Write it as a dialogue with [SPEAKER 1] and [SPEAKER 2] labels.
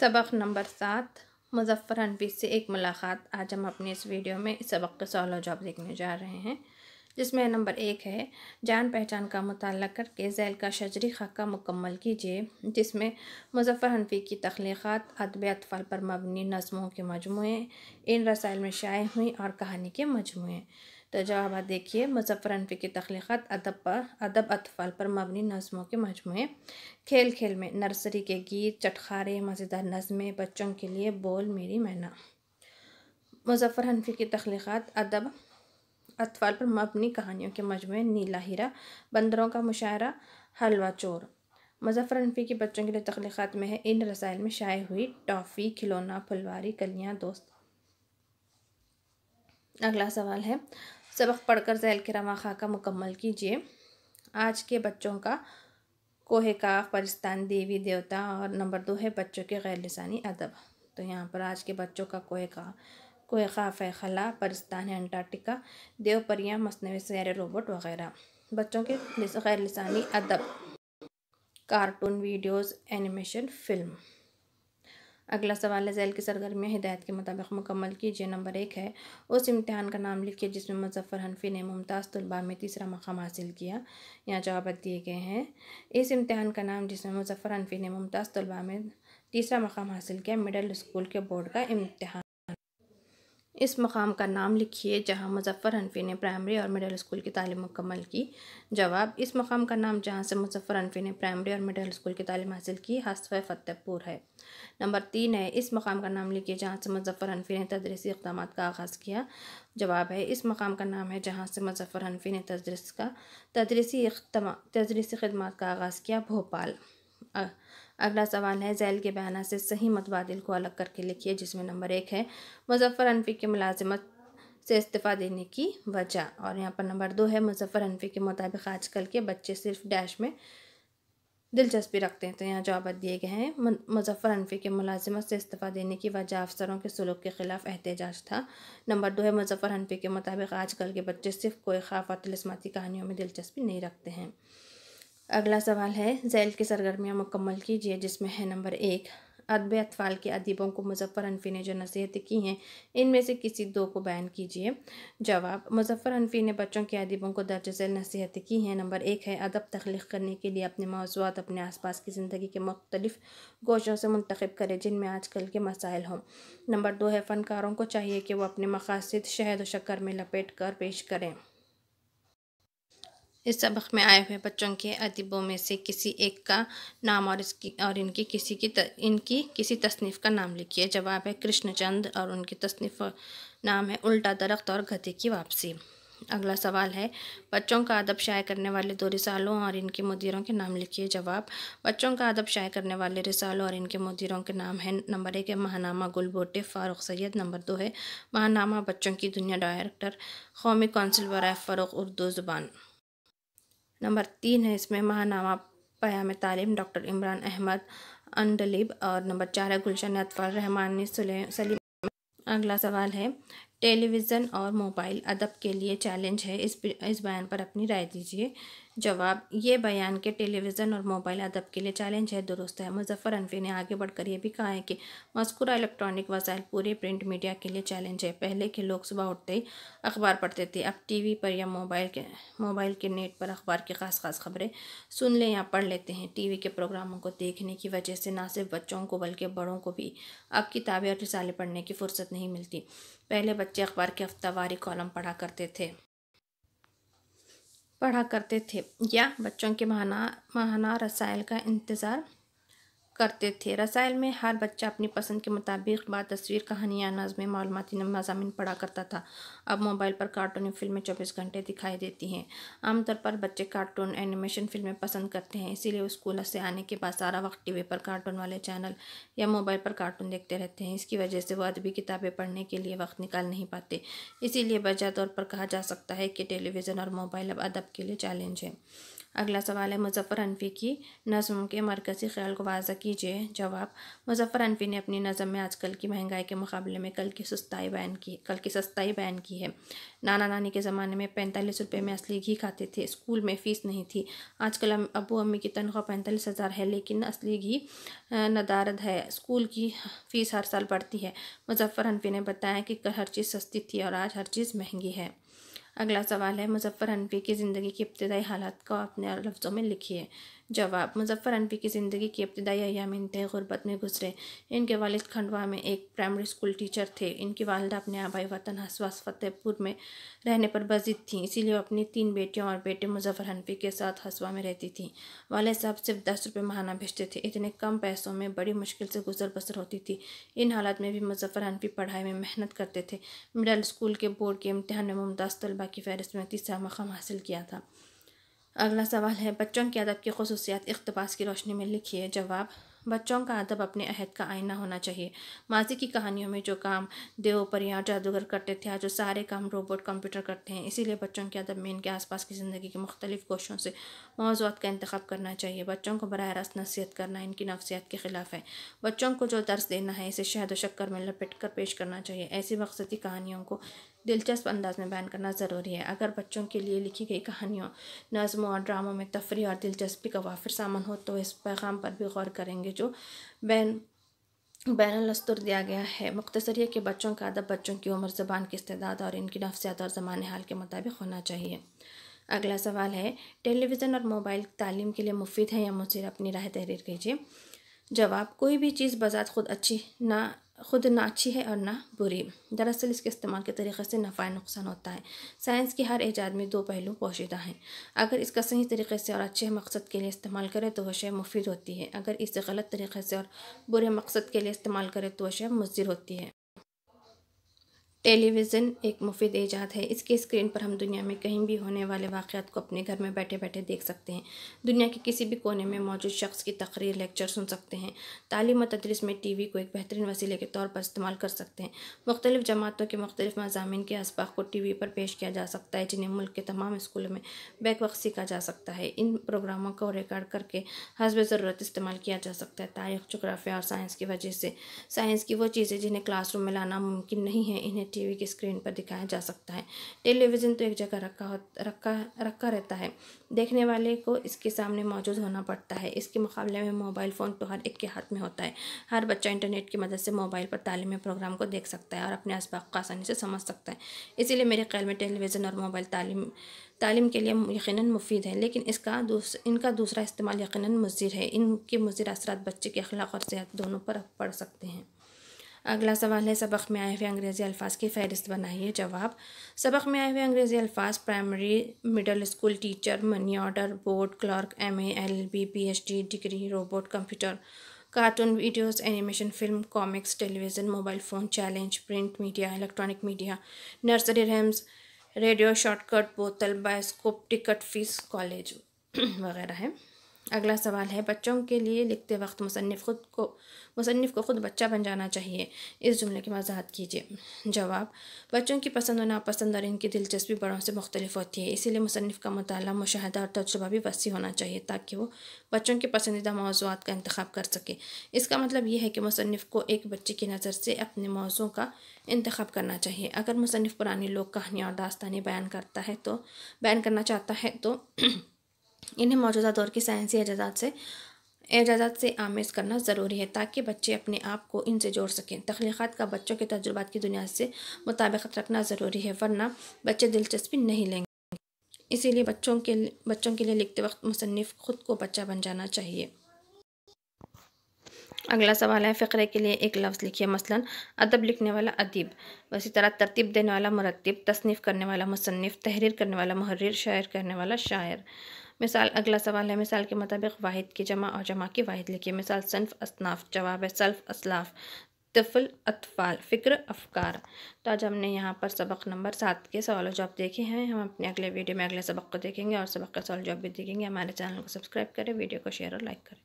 [SPEAKER 1] सबक नंबर सात मुजफ्फर हनफी से एक मुलाकात आज हम अपने इस वीडियो में इस सबक के सवाल जवाब देखने जा रहे हैं जिसमें नंबर एक है जान पहचान का मुताल करके जैल का शजरी खाका मुकम्मल कीजिए जिसमें मुजफ्फ़र हनफी की तख्लीक़ात अदब अतफ़ाल पर मबनी नज़मों के मजमू इन रसायल में शाये हुई और कहानी के मजमू तो जवाब देखिए मुजफ्फर अनफी की तख्लीक़त अदब पर अदब अतफ़ाल पर मबनी नज़मों के मजमू खेल खेल में नर्सरी के गीत चटखारे मज़ेदार नज़में बच्चों के लिए बोल मेरी मैना मुजफ्फर हनफी की तख्लीक़ात अदब अतफ़ाल पर मबनी कहानियों के मजमू नीला हीरा बंदरों का मुशायरा हलवा चोर मुजफ्फर हनफी की बच्चों के लिए तख्लीक़ात में है इन रसायल में शाये हुई टॉफ़ी खिलौना फुलवारी कलियाँ दोस्त अगला सवाल है सबक पढ़कर जहल करमा खा का मुकम्मल कीजिए आज के बच्चों का कोहे काफ परिस्तान देवी देवता और नंबर दो है बच्चों के गैर लसानी अदब तो यहाँ पर आज के बच्चों का कोहे का कोहे काफ है खला परिस्तान है देव परियाँ मसनवे सैर रोबोट वगैरह बच्चों के गैर लसानी अदब कार्टून वीडियोस एनिमेशन फिल्म अगला सवाल है जैल की सरगर्मियाँ हिदायत के मुताबिक मुकम्मल कीजिए नंबर एक है उस इम्तहान का नाम लिखिए जिसमें मुजफ्फ़र हनफी ने मुमताज़ तलबा में तीसरा मकाम हासिल किया यहाँ जवाब दिए गए हैं इस इम्तहान का नाम जिसमें मुजफ्फ़र हनफी ने मुमताज़ तलबा में तीसरा मकाम हासिल किया मिडल स्कूल के बोर्ड का इम्तहान इस मकाम का नाम लिखिए जहाँ मुजफ्फ़र हनफी ने प्राइमरी और मिडिल स्कूल की तालीम मुकम्मल की जवाब इस मकाम का नाम जहाँ से मुजफ्फ़र हनफी ने प्राइमरी और मिडिल स्कूल की तालीम हासिल की हस्फ फतेहपुर है नंबर तीन है इस मकाम का नाम लिखिए जहाँ से मुजफ़र हनफी ने तदरीसी इकदाम का आगाज़ किया जवाब है इस मकाम का नाम है जहाँ से मुजफ़र हनफी ने तदरीस का तदरीसी तदरीसी खदम का आगाज़ किया भोपाल अगला सवाल है जैल के बयाना से सही मतबादिल को अलग करके लिखिए जिसमें नंबर एक है मुजफ़र हनफी के मुलाजमत से इस्तीफ़ा देने की वजह और यहाँ पर नंबर दो है मुजफ़र हनफी के मुताबिक आजकल के बच्चे सिर्फ डैश में दिलचस्पी रखते हैं तो यहाँ जवाब दिए गए हैं मुजफ्फर अनफी के मुलाजमत से इस्तीफ़ा देने की वजह अफसरों के सलूक के ख़िलाफ़ एहतजाज था नंबर दो है मुजफ्फर अनफी के मुताबिक आजकल के बच्चे सिर्फ कोई खाफ और तलस्मती कहानियों में दिलचस्पी नहीं रखते हैं अगला सवाल है जैल की सरगर्मियाँ मुकम्मल कीजिए जिसमें है नंबर एक अदब अतफ़ाल के अदीबों को मुजफ़र हनफी ने जो नसीहत की हैं इनमें से किसी दो को बयान कीजिए जवाब मुजफ़र हनफी ने बच्चों के अदीबों को दर्ज झेल नसीहत की हैं नंबर एक है अदब तख्लीक करने के लिए अपने मौजूद अपने आस पास की ज़िंदगी के मुख्तलिफ गोशों से मुंतखब करें जिनमें आजकल के मसाइल हों नंबर दो है फ़नकारों को चाहिए कि वह अपने मकासद शहद व शक्कर में लपेट कर पेश करें इस सबक में आए हुए बच्चों के अदीबों में से किसी एक का नाम और इसकी और इनकी किसी की त, इनकी किसी तसनीफ़ का नाम लिखिए जवाब है कृष्णचंद और उनकी तसनीफ़ नाम है उल्टा दरख्त और गधे की वापसी अगला सवाल है बच्चों का अदब शाये करने वाले दो रिसालों और इनके मुदीरों के नाम लिखिए जवाब बच्चों का अदब शाये करने वाले रिसालों और इनके मुदीरों के नाम हैं नंबर एक है महानामा गुलबोटे फ़ारूक सैद नंबर दो है महानामा बच्चों की दुनिया डायरेक्टर कौमी कौंसिल बरए फ़रोग उर्दू ज़ुबान नंबर तीन है इसमें महानामा पयाम तालीम डॉक्टर इमरान अहमद अंडलिब और नंबर चार है गुलशन अतफर रहमानी सलीम अगला सवाल है टेलीविज़न और मोबाइल अदब के लिए चैलेंज है इस इस बयान पर अपनी राय दीजिए जवाब ये बयान के टेलीविज़न और मोबाइल अदब के लिए चैलेंज है दुरुस्त है मुजफ्फर अनफी ने आगे बढ़कर यह भी कहा है कि मस्कुरा इलेक्ट्रॉनिक वसाइल पूरे प्रिंट मीडिया के लिए चैलेंज है पहले के लोग सुबह उठते ही अखबार पढ़ते थे अब टीवी पर या मोबाइल के मोबाइल के नेट पर अखबार की ख़ास ख़ास खबरें सुन लें या पढ़ लेते हैं टी के प्रोग्रामों को देखने की वजह से ना सिर्फ बच्चों को बल्कि बड़ों को भी अब किताबें और रिसाले पढ़ने की फुर्सत नहीं मिलती पहले बच्चे अखबार के हफ्तावारी कॉलम पढ़ा करते थे पढ़ा करते थे या बच्चों के महाना महाना रसायल का इंतज़ार करते थे रसायल में हर बच्चा अपनी पसंद के मुताबिक बात तस्वीर कहानियाँ नज़में मालूमती मजामी पढ़ा करता था अब मोबाइल पर कार्टून फिल्में चौबीस घंटे दिखाई देती हैं आमतौर पर बच्चे कार्टून एनिमेशन फिल्में पसंद करते हैं इसीलिए स्कूल से आने के बाद सारा वक्त वी पर कार्टून वाले चैनल या मोबाइल पर कार्टून देखते रहते हैं इसकी वजह से वह अदबी किताबें पढ़ने के लिए वक्त निकाल नहीं पाते इसीलिए बजा तौर पर कहा जा सकता है कि टेलीविज़न और मोबाइल अब अदब के लिए चैलेंज है अगला सवाल है मुजफ्फ़र अनफी की नज़म के मरकज़ी ख्याल को वाजा कीजिए जवाब मुजफ्फ़र अनफी ने अपनी नज़म में आजकल की महंगाई के मुकाबले में कल की सस्ताई बयान की कल की सस्ताई बयान की है नाना नानी के ज़माने में पैंतालीस रुपये में असली घी खाते थे स्कूल में फ़ीस नहीं थी आजकल अबू अम्मी की तनख्वाह पैंतालीस हज़ार है लेकिन असली घी नदारद है स्कूल की फ़ीस हर साल बढ़ती है मुजफ्फ़र हनफी ने बताया कि कल हर चीज़ सस्ती थी और आज हर चीज़ महंगी है अगला सवाल है मुजफ्फर हनफी की ज़िंदगी की इब्तदाई हालात को अपने लफ्ज़ों में लिखिए जवाब मुजफ्फर अनपी की ज़िंदगी की इब्तदाई अयाम इंतहा गुरबत में गुजरे इनके वालिद खंडवा में एक प्राइमरी स्कूल टीचर थे इनकी वालदा अपने आबाई वतन हसवास फतेहपुर में रहने पर बजिद थीं इसीलिए अपनी तीन बेटियों और बेटे मुजफ्फर हनफी के साथ हसवा में रहती थी वाले साहब सिर्फ दस रुपये महाना भेजते थे इतने कम पैसों में बड़ी मुश्किल से गुजर बसर होती थी इन हालात में भी मुजफ्फर हनफी पढ़ाई में मेहनत करते थे मिडल स्कूल के बोर्ड के इम्तहान में मुमताज़ तलबा की फहरिस्त में तीसरा मकाम हासिल किया था अगला सवाल है बच्चों के अदब की खसूसियात इकतबास की रोशनी में लिखिए जवाब बच्चों का अदब अपने अहद का आईना होना चाहिए माजी की कहानियों में जो काम परियाँ जादूगर करते थे आज सारे काम रोबोट कंप्यूटर करते हैं इसीलिए बच्चों के अदब में इनके आसपास की ज़िंदगी के मुख्तलिफ गोशों से मौजूद का इंतखब करना चाहिए बच्चों को बरह रास्त नसीहत करना इनकी नफसियात के ख़िलाफ़ है बच्चों को जो दर्ज देना है इसे शहद व शक्कर में लपेट कर पेश करना चाहिए ऐसी मकसदी कहानियों को दिलचस्प अंदाज में बयान करना ज़रूरी है अगर बच्चों के लिए लिखी गई कहानियों नज़मों और ड्रामों में तफरी और दिलचस्पी का वाफिर सामान हो तो इस पैगाम पर भी गौर करेंगे जो बैन बैन दस्तूर दिया गया है मुख्तसर यह कि बच्चों का अदब बच्चों की उम्र ज़बान की इस्तेदाद और इनकी नफसियात और ज़मान हाल के मुताबिक होना चाहिए अगला सवाल है टेलीविज़न और मोबाइल तालीम के लिए मुफीद है या मुझे अपनी राय तहरीर कीजिए जवाब कोई भी चीज़ बजात खुद अच्छी ना ख़ुद ना अच्छी है और ना बुरी दरअसल इसके इस्तेमाल के तरीक़े से नफ़ा नुकसान होता है साइंस की हर एज में दो पहलू पोशीदा हैं अगर इसका सही तरीके से और अच्छे मकसद के लिए इस्तेमाल करें तो वह शय मुफीद होती है अगर इसे गलत तरीके से और बुरे मकसद के लिए इस्तेमाल करें तो वह शय मुजिर होती है टेलीविज़न एक मुफीद ईजाद है इसके स्क्रीन पर हम दुनिया में कहीं भी होने वाले वाक़ात को अपने घर में बैठे बैठे देख सकते हैं दुनिया के किसी भी कोने में मौजूद शख्स की तकरीर लेक्चर सुन सकते हैं तालीम और तदरीस में टी वी को एक बेहतरीन वसीले के तौर पर इस्तेमाल कर सकते हैं मुख्तलि जमातों के मुख्तु मजामी के इसबाक को टी वी पर पेश किया जा सकता है जिन्हें मुल्क के तमाम स्कूलों में बैक वक्त सीखा जा सकता है इन प्रोग्रामों को रिकॉर्ड करके हसब ज़रूरत इस्तेमाल किया जा सकता है तारीख जोग्राफिया और साइंस की वजह से साइंस की वो चीज़ें जिन्हें क्लासरूम में लाना मुमकिन नहीं है इन्हें टीवी की स्क्रीन पर दिखाया जा सकता है टेलीविज़न तो एक जगह रखा हो रखा रखा रहता है देखने वाले को इसके सामने मौजूद होना पड़ता है इसके मुकाबले में मोबाइल फ़ोन तो हर एक के हाथ में होता है हर बच्चा इंटरनेट की मदद से मोबाइल पर तालीमी प्रोग्राम को देख सकता है और अपने इसबाक को आसानी से समझ सकता है इसीलिए मेरे ख्याल में टेलीविज़न और मोबाइल तालीम तालीम के लिए यकीन मुफीद है लेकिन इसका दूस, इनका दूसरा इस्तेमाल यकीन मुजिर है इनके मुज़िर असरा बच्चे के अखलाक और सेहत दोनों पर पड़ सकते हैं अगला सवाल है सबक में आए हुए अंग्रेज़ी अल्फाज की फहरिस्त बनाइए जवाब सबक में आए हुए अंग्रेज़ी अल्फाज primary middle school teacher money order board clerk M A L B P H D degree robot computer cartoon videos animation film comics television mobile phone challenge print media electronic media nursery rhymes radio shortcut बोतल bioscope ticket fees college वगैरह है अगला सवाल है बच्चों के लिए लिखते वक्त मुसनफ़ खुद को मुसनफ़ को खुद बच्चा बन जाना चाहिए इस जुमले की वजाहत कीजिए जवाब बच्चों की पसंद और नापसंद और इनकी दिलचस्पी बड़ों से मुख्तलिफ होती है इसीलिए मुसनफ़ का मताल मुशाह और तजुबा भी वसी होना चाहिए ताकि वो बच्चों के पसंदीदा मौजूद का इंतखब कर सके इसका मतलब यह है कि मुसनफ़ को एक बच्चे की नज़र से अपने मौजों का इंतखब करना चाहिए अगर मुसनफ़ पुरानी लोग कहानियाँ और दास्तानी बयान करता है तो बयान करना चाहता है तो इन्हें मौजूदा दौर के साइंसी एजाजात से एजाजा से आमेज करना ज़रूरी है ताकि बच्चे अपने आप को इनसे जोड़ सकें तख्लीक़ात का बच्चों के तजुर्बा की दुनिया से मुताबिक रखना ज़रूरी है वरना बच्चे दिलचस्पी नहीं लेंगे इसीलिए बच्चों के बच्चों के लिए लिखते वक्त मुसनफ़ ख़ुद को बच्चा बन जाना चाहिए अगला सवाल है फ़करे के लिए एक लफ्ज़ लिखिए मसलन अदब लिखने वाला अदीब उसी तरह तरतीब देने वाला मरतब तसनीफ़ करने वाला मुसनफ़ तहरीर करने वाला महर्र शायर करने वाला शायर मिसाल अगला सवाल है मिसाल के मुताबिक वाहिद की जमा और जमा की वाहिद लिखिए मिसाल सन्फ असनाफ जवाब है सल्फ असलाफ तफल अतफाल फ़िक्र अफकार तो आज हमने यहाँ पर सबक नंबर सात के सवाल जवाब देखे हैं हम अपने अगले वीडियो में अगले सबक को देखेंगे और सबक का सवाल जवाब भी देखेंगे हमारे चैनल को सब्सक्राइब करें वीडियो को शेयर और लाइक करें